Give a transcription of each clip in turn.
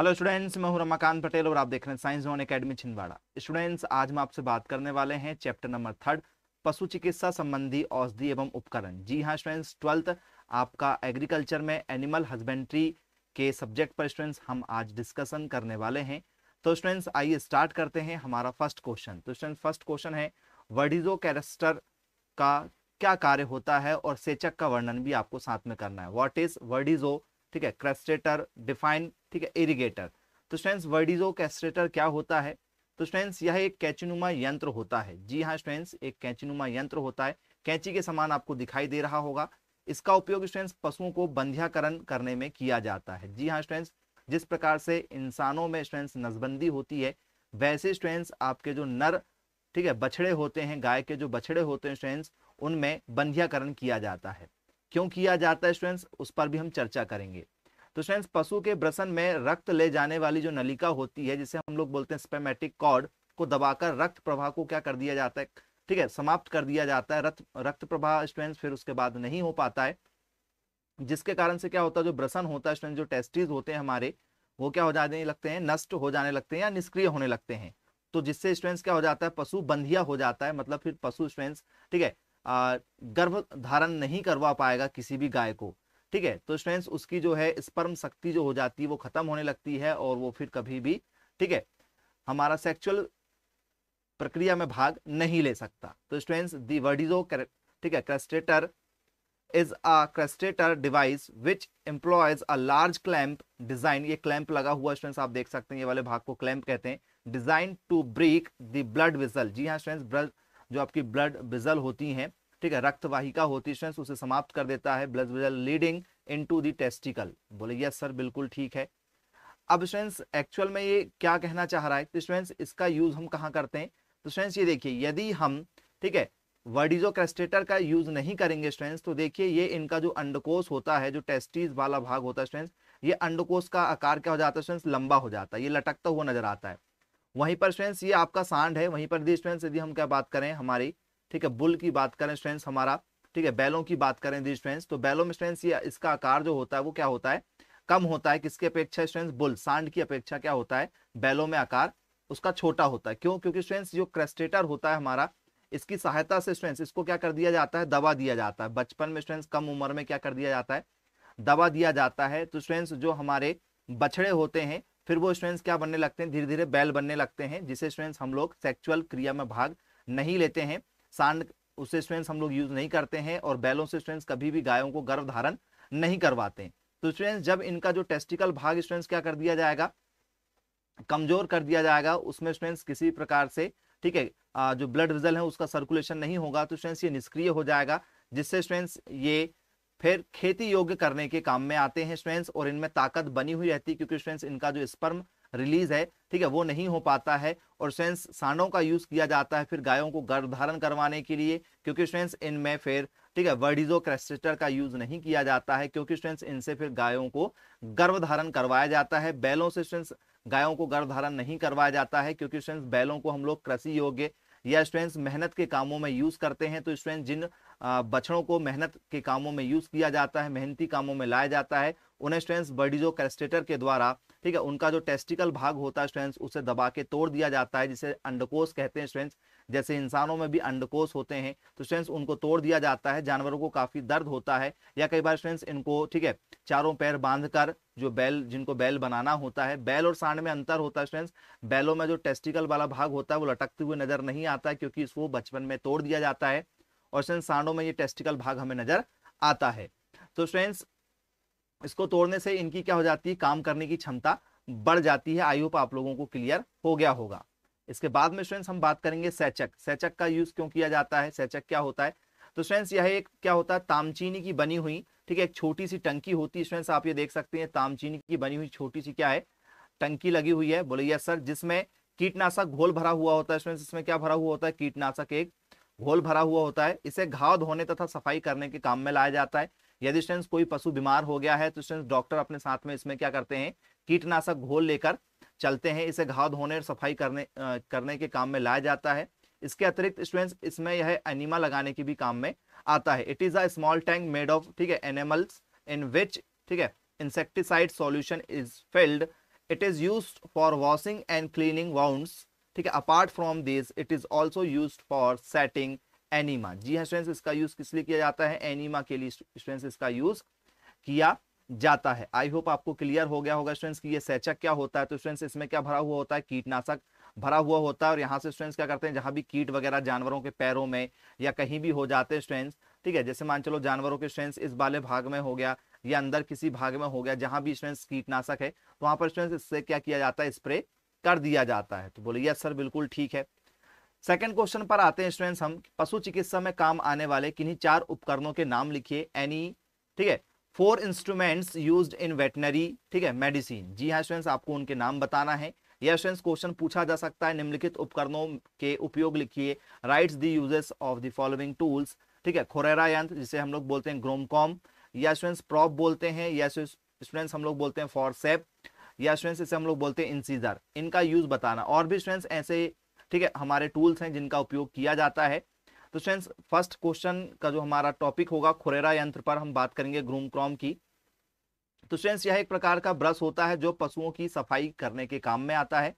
hello students मैं हूं रमाकांत पटेल और आप देख रहे हैं साइंस भवन एकेडमी छिंदवाड़ा स्टूडेंट्स आज हम आपसे बात करने वाले हैं चैप्टर नंबर थर्ड पशु चिकित्सा संबंधी औषधि एवं उपकरण जी हाँ स्टूडेंट्स ट्वेल्थ आपका एग्रीकल्चर में एनिमल हस्बेंड्री के सब्जेक्ट पर स्टूडेंट्स हम आज डिस्कशन करने वाले हैं तो स्टूडेंट्स आइए स्टार्ट करते हैं हमारा फर्स्ट क्वेश्चन तो स्टूडेंट्स फर्स्ट क्वेश्चन है वर्डिजो कैरेस्टर का क्या कार्य होता है और सेचक का वर्णन भी आपको साथ में करना है वॉट इज वर्डिजो ठीक है क्रेस्टेटर डिफाइन ठीक है इरिगेटर तो स्टूडेंट्स वर्डिजो कैस्ट्रेटर क्या होता है तो स्ट्रेंड्स यह एक कैंचनुमा यंत्र होता है जी हाँ स्टूडेंट्स एक कैचनुमा यंत्र होता है कैंची के समान आपको दिखाई दे रहा होगा इसका उपयोग स्टूडेंट्स पशुओं को बंध्याकरण करने में किया जाता है जी हाँ स्टूडेंट्स जिस प्रकार से इंसानों में स्ट्रेंस नसबंदी होती है वैसे स्टूडेंट्स आपके जो नर ठीक है बछड़े होते हैं गाय के जो बछड़े होते हैं स्टूडेंट्स उनमें बंध्याकरण किया जाता है क्यों किया जाता है स्टूडेंट्स उस पर भी हम चर्चा करेंगे तो स्टूडेंट्स पशु के ब्रसन में रक्त ले जाने वाली जो नलिका होती है जिसे हम लोग बोलते हैं स्पेमेटिक कॉर्ड को दबाकर रक्त प्रवाह को क्या कर दिया जाता है ठीक है समाप्त कर दिया जाता है रक्त रक्त प्रवाह स्टूडेंट्स फिर उसके बाद नहीं हो पाता है जिसके कारण से क्या होता है जो ब्रसन होता है स्टूडेंट जो टेस्टिस होते हैं हमारे वो क्या हो जाने लगते हैं नष्ट हो जाने लगते हैं या निष्क्रिय होने लगते हैं तो जिससे स्टूडेंट्स क्या हो जाता है पशु बंधिया हो जाता है मतलब फिर पशु स्टूडेंट्स ठीक है गर्भ धारण नहीं करवा पाएगा किसी भी गाय को ठीक है तो फ्रेंड्स उसकी जो है स्पर्म शक्ति जो हो जाती है वो खत्म होने लगती है और वो फिर कभी भी ठीक है हमारा सेक्चुअल प्रक्रिया में भाग नहीं ले सकता तो स्टूडेंट्स दी वर्डिजो ठीक है castrator is a castrator device which employs a large clamp design ये क्लैम्प लगा हुआ स्टूडेंट्स आप देख सकते हैं ये वाले भाग को क्लैम्प कहते हैं design to break the blood vessel जी हाँ स्टूडेंट्स जो आपकी ब्लड बिजल होती हैं ठीक है रक्तवाहिका होती है उसे समाप्त कर देता है blood vessel leading into the testicle बोले यस सर बिल्कुल ठीक है अब स्टूडेंट्स एक्चुअल में ये क्या कहना चाह रहा है तो स्टूडेंट्स इसका यूज हम कहाँ करते हैं तो स्वेंस ये देखिए यदि हम ठीक है वर्डिजो क्रेस्टेटर का यूज नहीं करेंगे स्ट्रेंस तो देखिए ये इनका जो अंडकोश होता है जो टेस्टिस वाला भाग होता है स्ट्रेंस ये अंडकोश का आकार क्या हो जाता है स्ट्रेंस लंबा हो जाता है ये लटकता हुआ नजर आता है वहीं पर स्टूडेंट्स ये आपका सांड है वहीं पर स्टूडेंट्स यदि हम क्या बात करें हमारी ठीक है बुल की बात करें स्टूडेंट्स हमारा ठीक है बैलों की बात करें दी स्टूडेंट्स तो बैलों में स्टूडेंट्स ये इसका आकार जो होता है वो क्या होता है कम होता है किसकी अपेक्षा स्टूडेंट्स बुल सांड की अपेक्षा क्या होता है बैलों में आकार उसका छोटा होता है क्यों क्योंकि स्टूडेंट्स जो क्रेस्टेटर होता है हमारा इसकी सहायता से स्टूडेंट्स इसको क्या कर दिया जाता है दबा दिया जाता है बचपन में स्टूडेंट्स कम उम्र में क्या कर दिया जाता है दबा दिया जाता है तो स्टूडेंट्स जो हमारे बछड़े होते हैं फिर वो स्टूडेंट्स क्या बनने लगते हैं धीरे धीरे बैल बनने लगते हैं जिसे स्टूडेंट्स हम लोग सेक्चुअल क्रिया में भाग नहीं लेते हैं सांड उसे स्टूडेंट्स हम लोग यूज नहीं करते हैं और बैलों से स्टूडेंट्स कभी भी गायों को गर्भ धारण नहीं करवाते हैं तो स्टूडेंट्स जब इनका जो टेस्टिकल भाग स्टूडेंट्स क्या कर दिया जाएगा कमजोर कर दिया जाएगा उसमें स्टूडेंट्स किसी भी प्रकार से ठीक है जो ब्लड रिजल्ट है उसका सर्कुलेशन नहीं होगा तो स्टूडेंट्स ये निष्क्रिय हो जाएगा जिससे स्टूडेंट्स ये फिर खेती योग्य करने के काम में आते हैं स्वेंस और इनमें ताकत बनी हुई रहती है क्योंकि स्वेंस इनका जो स्पर्म रिलीज है ठीक है वो नहीं हो पाता है और स्वेंस सांडों का यूज किया जाता है फिर गायों को गर्भ धारण करवाने के लिए क्योंकि स्वेंस इनमें फिर ठीक है वर्डिजो क्रेस्टर का यूज नहीं किया जाता है क्योंकि स्वेंस इनसे फिर गायों को गर्भ धारण करवाया जाता है बैलों से स्वेंस गायों को गर्भ धारण नहीं करवाया जाता है क्योंकि स्वेंस बैलों को हम लोग कृषि योग्य या स्टूडेंट्स मेहनत के कामों में यूज करते हैं तो स्टूडेंट्स जिन बछड़ों को मेहनत के कामों में यूज़ किया जाता है मेहनती कामों में लाया जाता है उन्हें स्ट्रेंस बर्डिजो कैस्टेटर के द्वारा ठीक है उनका जो टेस्टिकल भाग होता है स्ट्रेंस उसे दबा के तोड़ दिया जाता है जिसे अंडकोश कहते हैं स्ट्रेंस जैसे इंसानों में भी अंडकोश होते हैं तो स्ट्रेंस उनको तोड़ दिया जाता है जानवरों को काफ़ी दर्द होता है या कई बार स्ट्रेंस इनको ठीक है चारों पैर बांधकर जो बैल जिनको बैल बनाना होता है बैल और सांड में अंतर होता है स्ट्रेंस बैलों में जो टेस्टिकल वाला भाग होता है वो लटकते हुए नजर नहीं आता क्योंकि इसको बचपन में तोड़ दिया जाता है और फ्रेंड्स सांडों में ये टेस्टिकल भाग हमें नजर आता है तो फ्रेंड्स इसको तोड़ने से इनकी क्या हो जाती है काम करने की क्षमता बढ़ जाती है आई होप आप लोगों को क्लियर हो गया होगा इसके बाद में फ्रेंड्स हम बात करेंगे सैचक सैचक का यूज क्यों किया जाता है सैचक क्या होता है तो फ्रेंड्स यह एक क्या होता है तामचीनी की बनी हुई ठीक है एक छोटी सी टंकी होती है फ्रेंड्स आप ये देख सकते हैं तामचीनी की बनी हुई छोटी सी क्या है टंकी लगी हुई है बोले यस सर जिसमें कीटनाशक घोल भरा हुआ होता है फ्रेंड्स इसमें क्या भरा हुआ होता है कीटनाशक एक घोल भरा हुआ होता है इसे घाव धोने तथा सफाई करने के काम में लाया जाता है यदि स्टूडेंट्स कोई पशु बीमार हो गया है तो स्टूडेंट्स डॉक्टर अपने साथ में इसमें क्या करते हैं कीटनाशक घोल लेकर चलते हैं इसे घाव धोने और सफाई करने आ, करने के काम में लाया जाता है इसके अतिरिक्त स्टूडेंट्स इसमें यह एनिमा लगाने के भी काम में आता है it is a small tank made of ठीक है एनिमल्स इन विच ठीक है insecticide solution is filled it is use for washing and cleaning wounds ठीक है apart from this it is also use for setting enema जी हाँ students इसका use किस लिए किया जाता है एनिमा के लिए स्टूडेंट्स इसका यूज किया जाता है आई होप आपको क्लियर हो गया होगा स्टूडेंट्स कि ये सेचक क्या होता है तो स्टूडेंट्स इसमें क्या भरा हुआ होता है कीटनाशक भरा हुआ होता है और यहाँ से स्टूडेंट्स क्या करते हैं जहाँ भी कीट वगैरह जानवरों के पैरों में या कहीं भी हो जाते हैं स्टूडेंट्स ठीक है जैसे मान चलो जानवरों के स्टूडेंट्स इस वाले भाग में हो गया या अंदर किसी भाग में हो गया जहाँ भी स्टूडेंट्स कीटनाशक है तो वहाँ पर स्टूडेंट्स इससे क्या किया जाता है स्प्रे कर दिया जाता है तो बोले यस सर बिल्कुल ठीक है सेकंड क्वेश्चन पर आते हैं स्टूडेंट्स हम पशु चिकित्सा में काम आने वाले किन्हीं चार उपकरणों के नाम लिखिए एनी ठीक है four instruments used in veterinary ठीक है मेडिसिन जी हाँ स्टूडेंट्स आपको उनके नाम बताना है यह स्टूडेंट्स क्वेश्चन पूछा जा सकता है निम्नलिखित उपकरणों के उपयोग लिखिए write the uses of the following tools ठीक है खोरेरा यंत्र जिसे हम लोग बोलते हैं ग्रोमकॉम या स्टूडेंट्स प्रॉप बोलते हैं या स्टूडेंट्स हम लोग बोलते हैं फॉर या स्टूडेंट्स इसे हम लोग बोलते हैं इंसीजर इनका यूज बताना और भी स्टूडेंट्स ऐसे ठीक है हमारे टूल्स हैं जिनका उपयोग किया जाता है तो स्टूडेंट्स फर्स्ट क्वेश्चन का जो हमारा टॉपिक होगा खुरेरा यंत्र पर हम बात करेंगे ग्रूम क्रॉम की तो स्टूडेंट्स यह एक प्रकार का ब्रश होता है जो पशुओं की सफाई करने के काम में आता है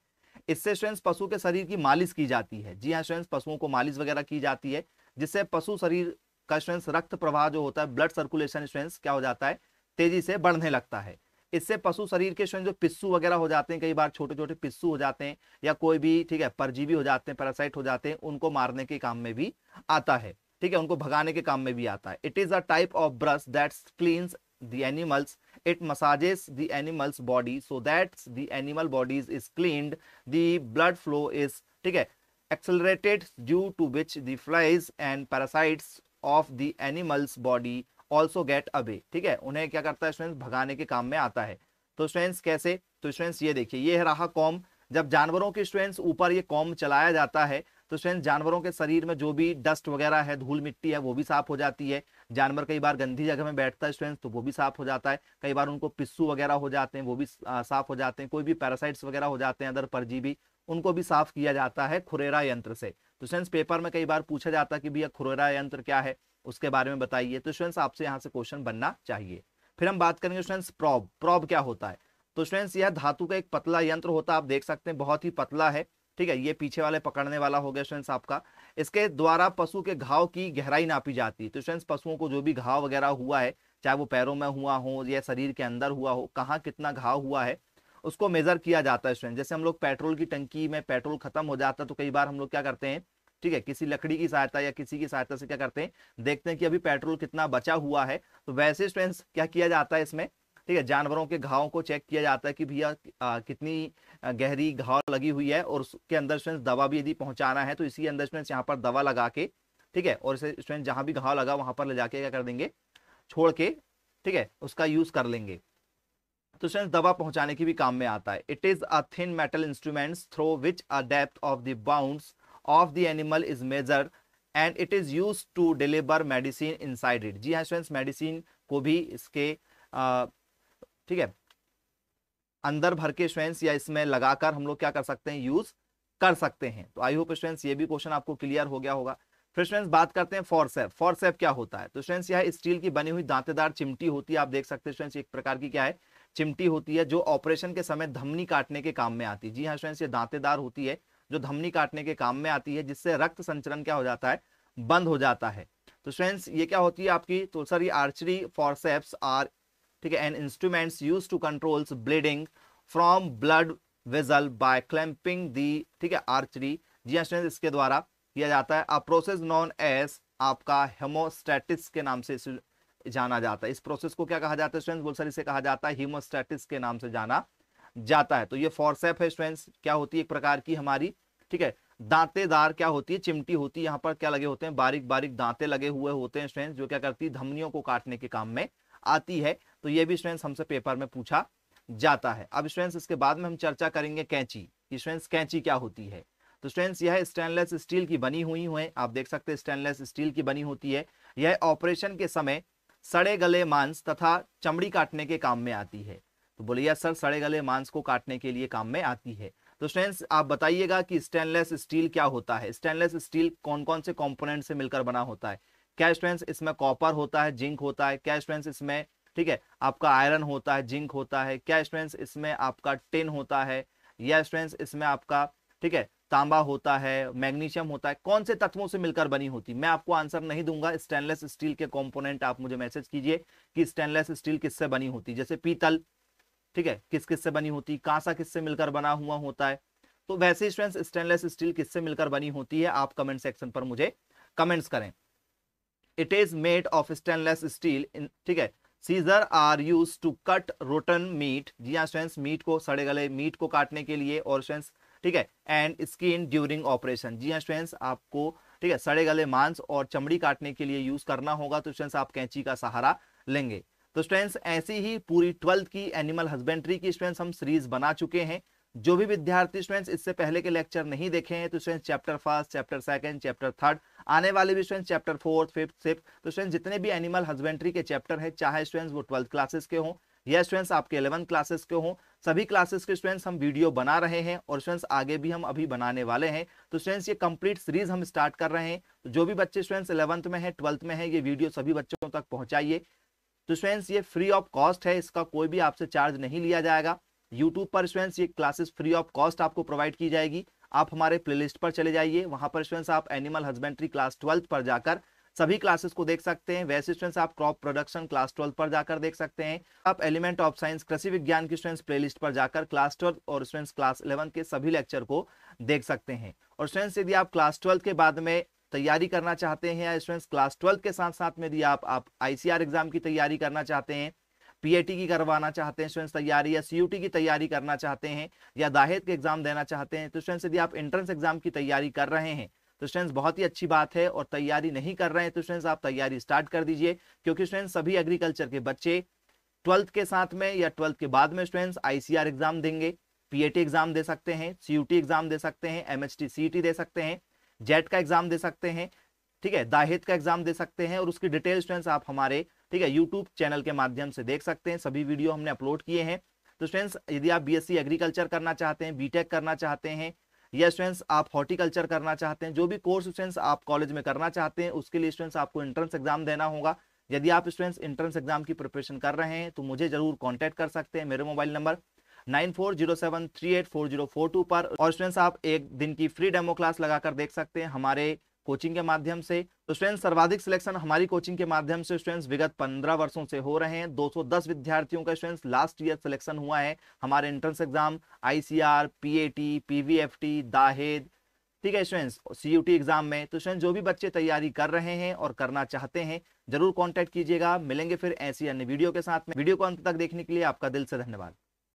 इससे स्टूडेंट्स पशु के शरीर की मालिश की जाती है जी हाँ स्टूडेंट्स पशुओं को मालिश वगैरह की जाती है जिससे पशु शरीर का स्टूडेंट्स रक्त प्रवाह जो होता है ब्लड सर्कुलेशन स्टूडेंट्स क्या हो जाता है तेजी से बढ़ने लगता है इससे पशु शरीर के जो पिस्सू वगैरह हो जाते हैं कई बार छोटे छोटे पिस्सू हो जाते हैं या कोई भी ठीक है परजीवी हो जाते हैं पैरासाइट हो जाते हैं उनको मारने के काम में भी आता है ठीक है उनको भगाने के काम में भी आता है it is a type of brush that clean the animals it massages the animals body so that the animal bodies is cleaned the blood flow is ठीक है accelerated due to which the flies and parasites of the animals body also get away ठीक है उन्हें क्या करता है students भगाने के काम में आता है तो स्टूडेंट्स कैसे तो स्टूडेंट्स ये देखिए ये रहा कॉम जब जानवरों के स्टूडेंट्स ऊपर ये कॉम चलाया जाता है तो स्टूडेंट्स जानवरों के शरीर में जो भी डस्ट वगैरह है धूल मिट्टी है वो भी साफ हो जाती है जानवर कई बार गंदी जगह में बैठता है स्टूडेंट्स तो वो भी साफ हो जाता है कई बार उनको पिस्सू वगैरह हो जाते हैं वो भी साफ हो जाते हैं कोई भी पैरासाइट्स वगैरह हो जाते हैं अदर परजीवी उनको भी साफ किया जाता है खुरेरा यंत्र से तो स्टूडेंट्स पेपर में कई बार पूछा जाता है कि भैया खुरेरा यंत्र क्या है उसके बारे में बताइए तो स्टूडेंट्स आपसे यहाँ से क्वेश्चन बनना चाहिए फिर हम बात करेंगे स्टूडेंट्स प्रॉब प्रॉब क्या होता है तो स्टूडेंट्स यह धातु का एक पतला यंत्र होता है आप देख सकते हैं बहुत ही पतला है ठीक है ये पीछे वाले पकड़ने वाला हो गया स्टूडेंट्स आपका इसके द्वारा पशु के घाव की गहराई नापी जाती है तो स्टूडेंट्स पशुओं को जो भी घाव वगैरह हुआ है चाहे वो पैरों में हुआ हो या शरीर के अंदर हुआ हो कहाँ कितना घाव हुआ है उसको मेजर किया जाता है स्टूडेंट जैसे हम लोग पेट्रोल की टंकी में पेट्रोल खत्म हो जाता है तो कई बार हम लोग क्या करते हैं ठीक है किसी लकड़ी की सहायता या किसी की सहायता से क्या करते हैं देखते हैं कि अभी पेट्रोल कितना बचा हुआ है तो वैसे स्टूडेंट्स क्या किया जाता है इसमें ठीक है जानवरों के घावों को चेक किया जाता है कि भैया कितनी गहरी घाव लगी हुई है और उसके अंदर स्टूडेंट्स दवा भी यदि पहुंचाना है तो इसी अंदर स्टूडेंट्स यहाँ पर दवा लगा के ठीक है और इसे स्टूडेंट जहां भी घाव लगा वहां पर ले जाके क्या कर देंगे छोड़ के ठीक है उसका यूज कर लेंगे तो स्टूडेंट्स दवा पहुंचाने की भी काम में आता है it is a thin metal instruments through which a depth of the bounds the animal is measure and it is use to deliver medicine inside it जी हाँ स्टूडेंट्स मेडिसिन को भी इसके ठीक है अंदर भर के स्टूडेंट्स या इसमें लगाकर हम लोग क्या कर सकते हैं यूज कर सकते हैं तो आई होप स्टूडेंट्स ये भी क्वेश्चन आपको क्लियर हो गया होगा फिर स्टूडेंट्स बात करते हैं फॉरसेप फॉरसेप क्या होता है तो स्टूडेंट्स यह स्टील की बनी हुई दांतेदार चिमटी होती है आप देख सकते हैं स्टूडेंट्स एक प्रकार की क्या है चिमटी होती है जो ऑपरेशन के समय धमनी काटने के काम में आती है जी हाँ स्टूडेंट्स ये दांतेदार होती है जो धमनी काटने के काम में आती है जिससे रक्त संचरण क्या हो जाता है बंद हो जाता है तो फ्रेंड्स ये क्या होती है आपकी तो सर ये आर्चरी फॉरसेप्स आर ठीक है and instruments use to controls bleeding from blood vessel by clamping the ठीक है आर्चरी जी हाँ फ्रेंड्स इसके द्वारा किया जाता है अ प्रोसेस नॉन एज आपका हेमोस्टेटिस के नाम से जाना जाता है इस प्रोसेस को क्या कहा जाता है फ्रेंड्स बोल सर इसे कहा जाता है हीमोस्टेटिस के नाम से जाना जाता है तो ये फॉरसेप है स्टूडेंट्स क्या होती है एक प्रकार की हमारी ठीक है दांतेदार क्या होती है चिमटी होती है यहाँ पर क्या लगे होते हैं बारीक बारीक दांते लगे हुए होते हैं स्टूडेंट्स जो क्या करती है धमनियों को काटने के काम में आती है तो ये भी स्टूडेंट्स हमसे पेपर में पूछा जाता है अब स्टूडेंट्स इसके बाद में हम चर्चा करेंगे कैंची कि स्टूडेंट्स कैंची क्या होती है तो स्टूडेंट्स यह स्टेनलेस स्टील की बनी हुई है आप देख सकते हैं स्टेनलेस स्टील की बनी होती है यह ऑपरेशन के समय सड़े गले मांस तथा चमड़ी काटने के काम में आती है तो बोले सर सड़े गले मांस को काटने के लिए काम में आती है तो स्टूडेंट्स आप बताइएगा कि स्टेनलेस स्टील क्या होता है स्टेनलेस स्टील कौन कौन से कॉम्पोनेंट से मिलकर बना होता है क्या स्टूडेंट्स इसमें कॉपर होता है जिंक होता है क्या स्टूडेंट्स इसमें ठीक है आपका आयरन होता है जिंक होता है क्या स्टूडेंट्स इसमें आपका टेन होता है या स्टूडेंट्स इसमें आपका ठीक है तांबा होता है मैग्नीशियम होता है कौन से तत्वों से मिलकर बनी होती मैं आपको आंसर नहीं दूंगा स्टेनलेस स्टील के कंपोनेंट आप मुझे मैसेज कीजिए कि स्टेनलेस स्टील किससे बनी होती जैसे पीतल ठीक है किस किस से बनी होती है कांसा किससे मिलकर बना हुआ होता है तो वैसे स्टूडेंट्स स्टेनलेस स्टील किससे मिलकर बनी होती है आप कमेंट सेक्शन पर मुझे कमेंट्स करें it is made of stainless steel ठीक है scissor are use to cut rotten meat जी हाँ स्टूडेंट्स मीट को सड़े गले मीट को काटने के लिए और स्टूडेंट्स ठीक है एंड स्किन ड्यूरिंग ऑपरेशन जी हाँ स्टूडेंट्स आपको ठीक है सड़े गले मांस और चमड़ी काटने के लिए यूज करना होगा तो स्टूडेंट्स आप कैंची का सहारा लेंगे तो स्टूडेंट्स ऐसी ही पूरी ट्वेल्थ की एनिमल हस्बेंड्री की स्टूडेंट्स हम सीरीज बना चुके हैं जो भी विद्यार्थी स्टूडेंट्स इससे पहले के लेक्चर नहीं देखे हैं तो students chapter first chapter second chapter third आने वाले भी students chapter fourth fifth six तो स्टूडेंट्स जितने भी एनिमल हस्बेंड्री के चैप्टर है चाहे स्टूडेंट्स वो ट्वेल्थ क्लासेस के हों या स्टूडेंट्स आपके इलेवंथ क्लासेस के हों सभी क्लासेस के स्टूडेंट्स हम वीडियो बना रहे हैं और स्टूडेंट्स आगे भी हम अभी बनाने वाले हैं तो स्टूडेंट्स ये कंप्लीट सीरीज हम स्टार्ट कर रहे हैं तो जो भी बच्चे स्टूडेंट्स इलेवंथ में है ट्वेल्थ में है ये वीडियो सभी बच्चों तक पहुंचाइए तो स्टूडेंट्स ये फ्री ऑफ कॉस्ट है इसका कोई भी आपसे चार्ज नहीं लिया जाएगा यूट्यूब पर स्टूडेंट्स ये क्लासेस फ्री ऑफ कॉस्ट आपको प्रोवाइड की जाएगी आप हमारे प्लेलिस्ट पर चले जाइए वहां पर स्टूडेंट्स आप एनिमल हस्बेंड्री क्लास ट्वेल्थ पर जाकर सभी क्लासेस को देख सकते हैं वैसे स्टूडेंट्स आप क्रॉप प्रोडक्शन क्लास ट्वेल्थ पर जाकर देख सकते हैं आप एलिमेंट ऑफ साइंस कृषि विज्ञान की स्टूडेंट्स प्लेलिस्ट पर जाकर क्लास ट्वेल्थ और स्टूडेंट्स क्लास इलेवन के सभी लेक्चर को देख सकते हैं और स्टूडेंट्स यदि आप क्लास ट्वेल्थ के बाद में तैयारी करना चाहते हैं या स्टूडेंट्स क्लास ट्वेल्थ के साथ साथ में भी आप आप आईसीआर एग्जाम की तैयारी करना चाहते हैं पीएटी की करवाना चाहते हैं स्टूडेंट्स तैयारी या सीयूटी की तैयारी करना चाहते हैं या दाहेद के एग्जाम देना चाहते हैं तो स्टूडेंट्स यदि आप एंट्रेंस एग्जाम की तैयारी कर रहे हैं तो स्टूडेंट्स बहुत ही अच्छी बात है और तैयारी नहीं कर रहे हैं तो स्टूडेंट्स आप तैयारी स्टार्ट कर दीजिए क्योंकि स्टूडेंट्स सभी एग्रीकल्चर के बच्चे ट्वेल्थ के साथ में या ट्वेल्थ के बाद में स्टूडेंट्स आईसीआर एग्जाम देंगे पीएटी एग्जाम दे सकते हैं सीयूटी एग्जाम दे सकते हैं एमएचटी सीईटी e दे सकते हैं जेट का एग्जाम दे सकते हैं ठीक है दाहिद का एग्जाम दे सकते हैं और उसकी डिटेल स्टूडेंट्स आप हमारे ठीक है यूट्यूब चैनल के माध्यम से देख सकते हैं सभी वीडियो हमने अपलोड किए हैं तो स्टूडेंट्स यदि आप बी एग्रीकल्चर करना चाहते हैं बीटेक करना चाहते हैं या स्टूडेंट्स आप हॉर्टिकल्चर करना चाहते हैं जो भी कोर्स स्टूडेंट्स आप कॉलेज में करना चाहते हैं उसके लिए स्टूडेंट्स आपको एंट्रेंस एग्जाम देना होगा यदि आप स्टूडेंट्स एंट्रेंस एग्जाम की प्रिपरेशन कर रहे हैं तो मुझे जरूर कॉन्टैक्ट कर सकते हैं मेरे मोबाइल नंबर 9407384042 पर और स्टूडेंट्स आप एक दिन की फ्री डेमो क्लास लगाकर देख सकते हैं हमारे कोचिंग के माध्यम से तो स्टूडेंट्स सर्वाधिक सिलेक्शन हमारी कोचिंग के माध्यम से स्टूडेंट्स विगत 15 वर्षों से हो रहे हैं 210 विद्यार्थियों का स्टूडेंट्स लास्ट ईयर सिलेक्शन हुआ है हमारे entrance exam ICR PAT PVFT दाहेद ठीक है स्टूडेंट्स सीयूटी एग्जाम में तो स्टूडेंट्स जो भी बच्चे तैयारी कर रहे हैं और करना चाहते हैं जरूर कॉन्टैक्ट कीजिएगा मिलेंगे फिर ऐसी अन्य वीडियो के साथ में वीडियो को अंत तक देखने के लिए आपका दिल से धन्यवाद